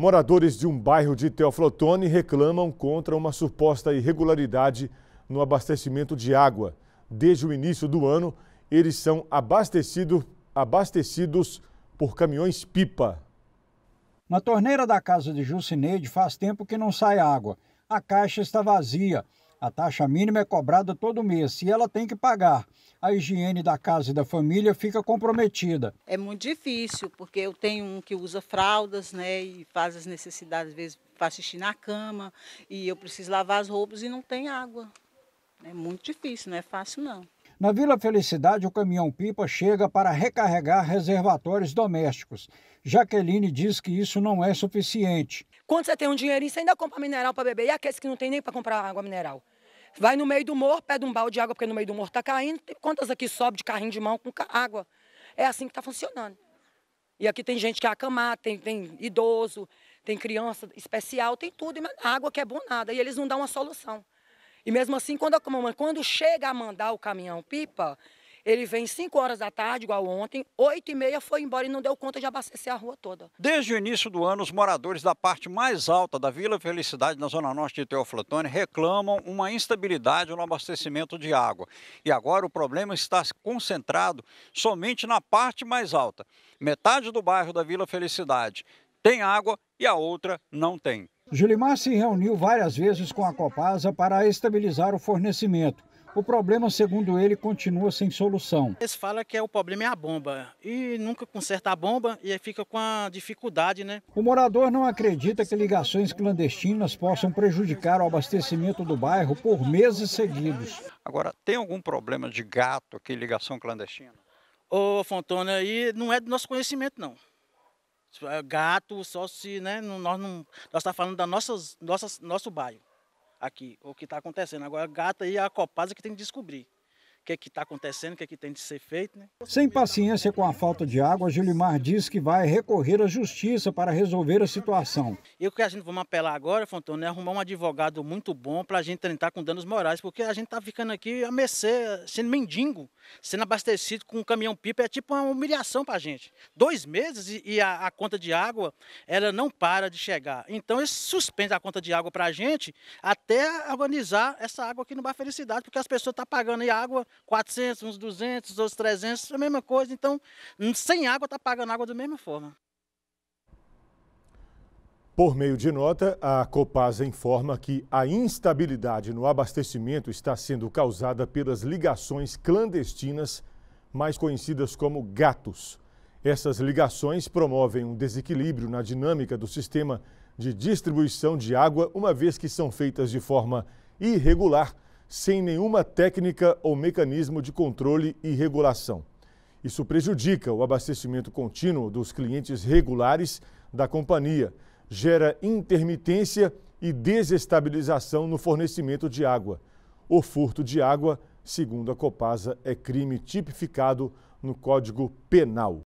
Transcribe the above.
Moradores de um bairro de Teoflotone reclamam contra uma suposta irregularidade no abastecimento de água. Desde o início do ano, eles são abastecido, abastecidos por caminhões-pipa. Na torneira da casa de Jucineide faz tempo que não sai água. A caixa está vazia. A taxa mínima é cobrada todo mês e ela tem que pagar. A higiene da casa e da família fica comprometida. É muito difícil, porque eu tenho um que usa fraldas, né, e faz as necessidades, às vezes faz xixi na cama, e eu preciso lavar as roupas e não tem água. É muito difícil, não é fácil não. Na Vila Felicidade, o caminhão-pipa chega para recarregar reservatórios domésticos. Jaqueline diz que isso não é suficiente. Quando você tem um dinheirinho, você ainda compra mineral para beber. E aqueles que não tem nem para comprar água mineral? Vai no meio do morro, pede um balde de água, porque no meio do morro está caindo. Tem quantas aqui sobe de carrinho de mão com água? É assim que está funcionando. E aqui tem gente que é acamada, tem, tem idoso, tem criança especial, tem tudo. mas água que é bom nada. E eles não dão uma solução. E mesmo assim, quando, a, quando chega a mandar o caminhão pipa, ele vem 5 horas da tarde, igual ontem, 8 e meia foi embora e não deu conta de abastecer a rua toda. Desde o início do ano, os moradores da parte mais alta da Vila Felicidade, na zona norte de Teoflotone, reclamam uma instabilidade no abastecimento de água. E agora o problema está concentrado somente na parte mais alta. Metade do bairro da Vila Felicidade tem água e a outra não tem. Julimar se reuniu várias vezes com a Copasa para estabilizar o fornecimento. O problema, segundo ele, continua sem solução. Eles falam que é, o problema é a bomba e nunca conserta a bomba e aí fica com a dificuldade, né? O morador não acredita que ligações clandestinas possam prejudicar o abastecimento do bairro por meses seguidos. Agora, tem algum problema de gato aqui, ligação clandestina? Ô, Fontona aí não é do nosso conhecimento, não. É, gato, só se, né, nós não, nós estamos tá falando da nossas, nossas, nosso bairro aqui, o que está acontecendo. Agora, gata e é a Copasa que tem que descobrir o que é está acontecendo, o que, é que tem de ser feito. Né? Sem paciência com a falta de água, Gilimar diz que vai recorrer à justiça para resolver a situação. E o que a gente vai apelar agora, Fontana, é arrumar um advogado muito bom para a gente tentar com danos morais, porque a gente está ficando aqui a mercê, sendo mendigo Sendo abastecido com um caminhão-pipa é tipo uma humilhação para a gente. Dois meses e, a, a, conta de água, ela não para de chegar. Então, eles suspendem a conta de água para a gente até organizar essa água aqui no Bar Felicidade, porque as pessoas estão tá pagando água 400, uns 200, outros 300, a mesma coisa. Então, sem água, está pagando água da mesma forma. Por meio de nota, a Copasa informa que a instabilidade no abastecimento está sendo causada pelas ligações clandestinas, mais conhecidas como gatos. Essas ligações promovem um desequilíbrio na dinâmica do sistema de distribuição de água, uma vez que são feitas de forma irregular, sem nenhuma técnica ou mecanismo de controle e regulação. Isso prejudica o abastecimento contínuo dos clientes regulares da companhia gera intermitência e desestabilização no fornecimento de água. O furto de água, segundo a Copasa, é crime tipificado no Código Penal.